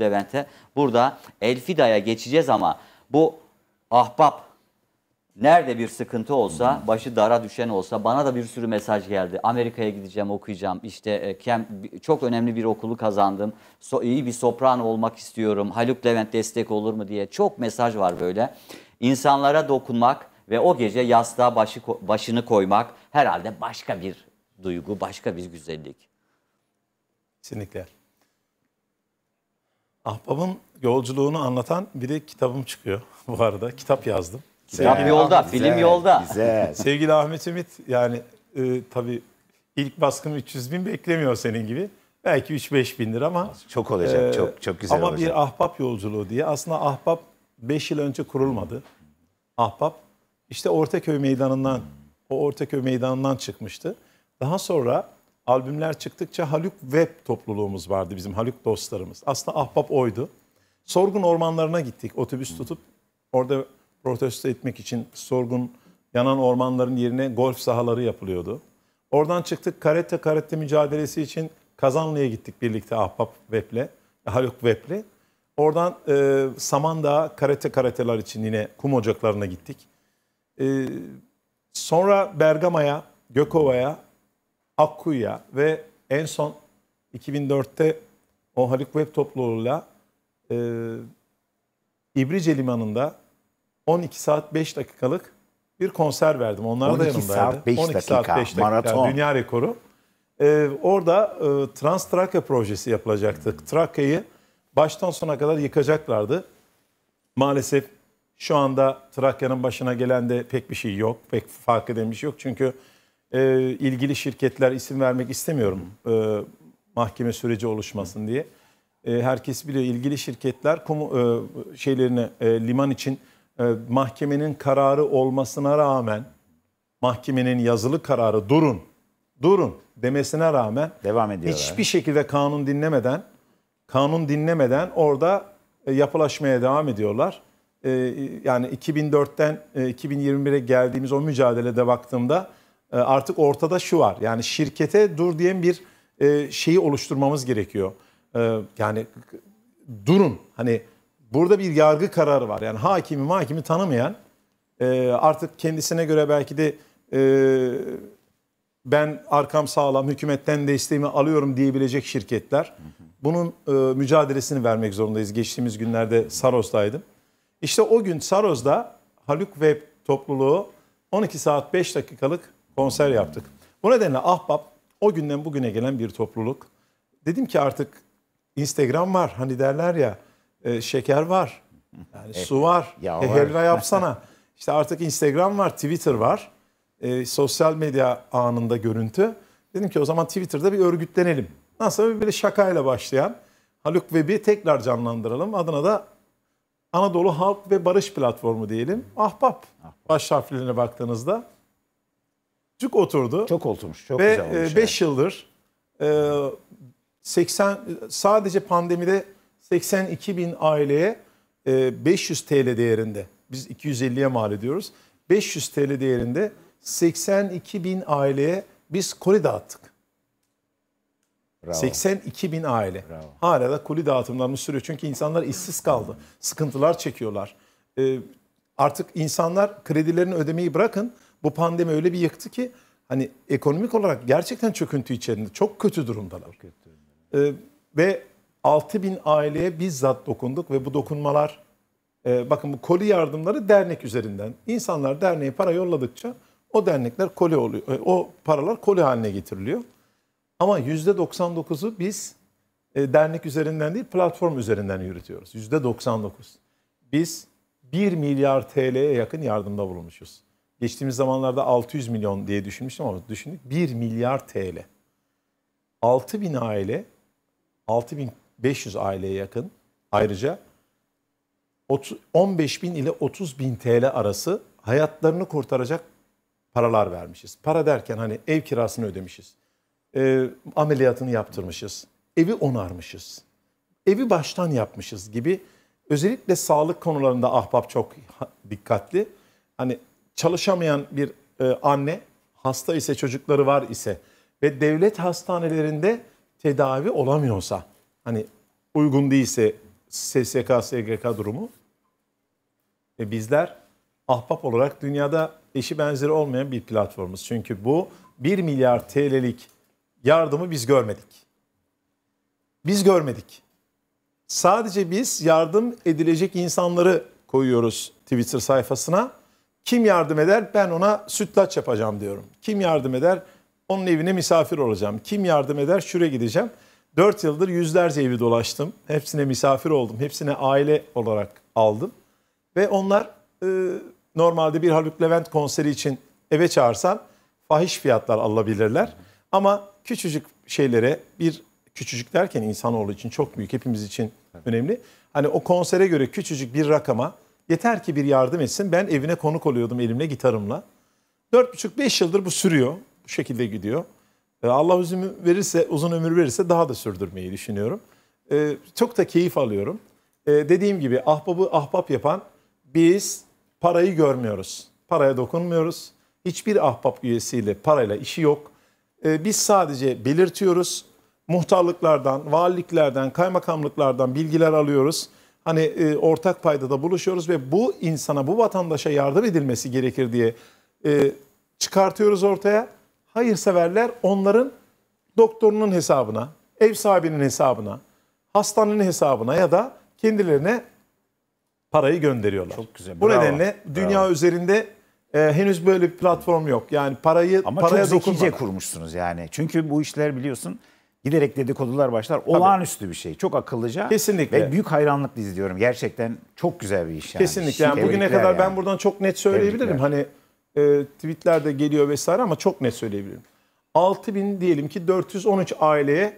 Levent'e. Burada Elfida'ya geçeceğiz ama bu ahbap nerede bir sıkıntı olsa, hmm. başı dara düşen olsa bana da bir sürü mesaj geldi. Amerika'ya gideceğim, okuyacağım. İşte e, çok önemli bir okulu kazandım. So, iyi bir sopran olmak istiyorum. Haluk Levent destek olur mu diye çok mesaj var böyle. İnsanlara dokunmak ve o gece yastığa başı, başını koymak herhalde başka bir duygu, başka bir güzellik. Kesinlikle. Ahbab'ın yolculuğunu anlatan bir de kitabım çıkıyor bu arada. Kitap yazdım. Kitap yolda, Ahmet, film yolda. Güzel. Sevgili Ahmet Ümit yani e, tabii ilk baskım 300 bin beklemiyor senin gibi. Belki 3-5 bindir ama. Çok olacak, e, çok çok güzel ama olacak. Ama bir ahbap yolculuğu diye. Aslında ahbap 5 yıl önce kurulmadı. Ahbap işte Ortaköy Meydanı'ndan, o Ortaköy Meydanı'ndan çıkmıştı. Daha sonra albümler çıktıkça Haluk Web topluluğumuz vardı bizim Haluk dostlarımız. Aslında ahbap oydu. Sorgun ormanlarına gittik otobüs tutup orada protesto etmek için sorgun yanan ormanların yerine golf sahaları yapılıyordu. Oradan çıktık karate karate mücadelesi için Kazanlı'ya gittik birlikte ahbap Web'le, Haluk Web'le. Oradan e, Samandağ karate karateler için yine kum ocaklarına gittik. E, sonra Bergama'ya, Gökova'ya, Akkuya ve en son 2004'te o Haluk Web Topluoğlu'yla e, İbrice Limanı'nda 12 saat 5 dakikalık bir konser verdim. Onlar da yanımdaydı. Saat 5 12 dakika, saat 5 dakika. Maraton. Dünya rekoru. Ee, orada e, Trans Trakya projesi yapılacaktı. Hmm. Trakya'yı baştan sona kadar yıkacaklardı. Maalesef şu anda Trakya'nın başına gelen de pek bir şey yok. Pek fark edilmiş şey yok. Çünkü e, ilgili şirketler isim vermek istemiyorum e, mahkeme süreci oluşmasın diye. E, herkes biliyor ilgili şirketler komu, e, şeylerini e, liman için e, mahkemenin kararı olmasına rağmen mahkemenin yazılı kararı durun durun demesine rağmen devam ediyorlar. Hiçbir şekilde kanun dinlemeden kanun dinlemeden orada e, yapılaşmaya devam ediyorlar. E, yani 2004'ten e, 2021'e geldiğimiz o mücadelede baktığımda e, artık ortada şu var. Yani şirkete dur diyen bir e, şeyi oluşturmamız gerekiyor. E, yani durun hani burada bir yargı kararı var. Yani hakimi mahkimi tanımayan artık kendisine göre belki de ben arkam sağlam hükümetten desteğimi alıyorum diyebilecek şirketler. Bunun mücadelesini vermek zorundayız. Geçtiğimiz günlerde Saros'taydım. İşte o gün Saros'da Haluk Web topluluğu 12 saat 5 dakikalık konser yaptık. Bu nedenle Ahbap o günden bugüne gelen bir topluluk. Dedim ki artık Instagram var. Hani derler ya e, şeker var. Yani e, su var. Ya e, helva yapsana. İşte artık Instagram var, Twitter var. E, sosyal medya anında görüntü. Dedim ki o zaman Twitter'da bir örgütlenelim. Nasıl böyle şakayla başlayan Haluk Web'i tekrar canlandıralım. Adına da Anadolu Halk ve Barış Platformu diyelim. Ahbap. Ahbap. Baş harflerine baktığınızda çok oturdu. Çok oturmuş. Çok ve güzel 5 e, yani. yıldır e, 80 sadece pandemide 82 bin aileye e, 500 TL değerinde biz 250'ye mal ediyoruz. 500 TL değerinde 82 bin aileye biz koli dağıttık. Bravo. 82 bin aile. Bravo. Hala da koli dağıtımlarımız sürüyor. Çünkü insanlar işsiz kaldı. Sıkıntılar çekiyorlar. Ee, artık insanlar kredilerini ödemeyi bırakın. Bu pandemi öyle bir yıktı ki hani ekonomik olarak gerçekten çöküntü içerisinde çok kötü durumdalar. Çok kötü. Ee, ve 6 bin aileye bizzat dokunduk ve bu dokunmalar e, bakın bu koli yardımları dernek üzerinden. insanlar derneğe para yolladıkça o dernekler koli oluyor. E, o paralar koli haline getiriliyor. Ama %99'u biz e, dernek üzerinden değil platform üzerinden yürütüyoruz. %99. Biz 1 milyar TL'ye yakın yardımda bulunmuşuz. Geçtiğimiz zamanlarda 600 milyon diye düşünmüştüm ama düşündük 1 milyar TL. 6 bin aile, bin 6500 aileye yakın ayrıca 15 bin ile 30 bin TL arası hayatlarını kurtaracak paralar vermişiz. Para derken hani ev kirasını ödemişiz, e, ameliyatını yaptırmışız, evi onarmışız, evi baştan yapmışız gibi özellikle sağlık konularında ahbap çok dikkatli. Hani çalışamayan bir e, anne, hasta ise çocukları var ise ve devlet hastanelerinde tedavi olamıyorsa, hani uygun değilse SSK, SGK durumu e, bizler ahbap olarak dünyada eşi benzeri olmayan bir platformuz. Çünkü bu 1 milyar TL'lik yardımı biz görmedik. Biz görmedik. Sadece biz yardım edilecek insanları koyuyoruz Twitter sayfasına kim yardım eder? Ben ona sütlaç yapacağım diyorum. Kim yardım eder? Onun evine misafir olacağım. Kim yardım eder? Şuraya gideceğim. Dört yıldır yüzlerce evi dolaştım. Hepsine misafir oldum. Hepsine aile olarak aldım. Ve onlar e, normalde bir Haluk Levent konseri için eve çağırsam fahiş fiyatlar alabilirler. Ama küçücük şeylere bir küçücük derken insanoğlu için çok büyük hepimiz için önemli. Hani o konsere göre küçücük bir rakama Yeter ki bir yardım etsin. Ben evine konuk oluyordum elimle gitarımla. 4,5-5 yıldır bu sürüyor. Bu şekilde gidiyor. Ee, Allah uzun verirse, uzun ömür verirse daha da sürdürmeyi düşünüyorum. Ee, çok da keyif alıyorum. Ee, dediğim gibi ahbabı ahbap yapan biz parayı görmüyoruz. Paraya dokunmuyoruz. Hiçbir ahbap üyesiyle parayla işi yok. Biz sadece belirtiyoruz. Muhtarlıklardan, valiliklerden, kaymakamlıklardan bilgiler alıyoruz hani e, ortak paydada buluşuyoruz ve bu insana, bu vatandaşa yardım edilmesi gerekir diye e, çıkartıyoruz ortaya. Hayırseverler onların doktorunun hesabına, ev sahibinin hesabına, hastanenin hesabına ya da kendilerine parayı gönderiyorlar. Çok güzel. Bu nedenle dünya bravo. üzerinde e, henüz böyle bir platform yok. Yani parayı Ama paraya çok zekice dokunmadan. kurmuşsunuz yani. Çünkü bu işler biliyorsun giderek dedikodular başlar. Olağanüstü Tabii. bir şey. Çok akıllıca. Kesinlikle. Ve büyük hayranlıkla izliyorum. Gerçekten çok güzel bir iş yani. Kesinlikle. Yani bugüne kadar yani. ben buradan çok net söyleyebilirim. Hani e, tweetler de geliyor vesaire ama çok net söyleyebilirim. 6 bin diyelim ki 413 aileye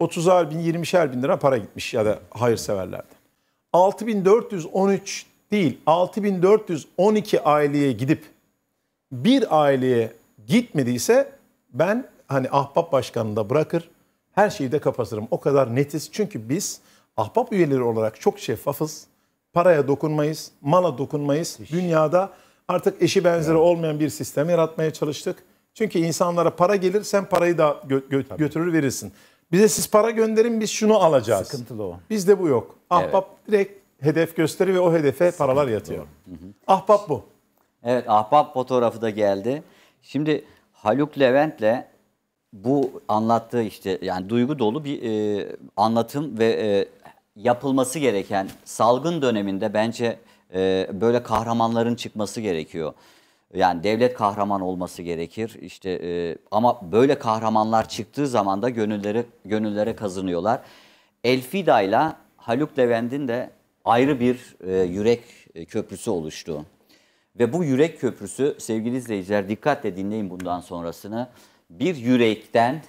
30'ar bin 20'şer bin lira para gitmiş ya da hayırseverlerden. 6413 değil 6412 aileye gidip bir aileye gitmediyse ben hani ahbap başkanını da bırakır her şeyi de kapatırım. O kadar netiz. Çünkü biz ahbap üyeleri olarak çok şeffafız. Paraya dokunmayız, mala dokunmayız. Dünyada artık eşi benzeri yani. olmayan bir sistem yaratmaya çalıştık. Çünkü insanlara para gelir, sen parayı da gö gö Tabii. götürür verirsin. Bize siz para gönderin, biz şunu alacağız. Sıkıntılı o. Bizde bu yok. Ahbap evet. direkt hedef gösteriyor ve o hedefe Sıkıntılı paralar yatıyor. Hı hı. Ahbap bu. Evet, ahbap fotoğrafı da geldi. Şimdi Haluk Levent'le bu anlattığı işte yani duygu dolu bir e, anlatım ve e, yapılması gereken salgın döneminde bence e, böyle kahramanların çıkması gerekiyor. Yani devlet kahraman olması gerekir. İşte e, ama böyle kahramanlar çıktığı zaman da gönüllere gönüllere kazınıyorlar. Elfida ile Haluk Levent'in de ayrı bir e, yürek köprüsü oluştu. Ve bu yürek köprüsü sevgili izleyiciler dikkatle dinleyin bundan sonrasını. Bir yürekten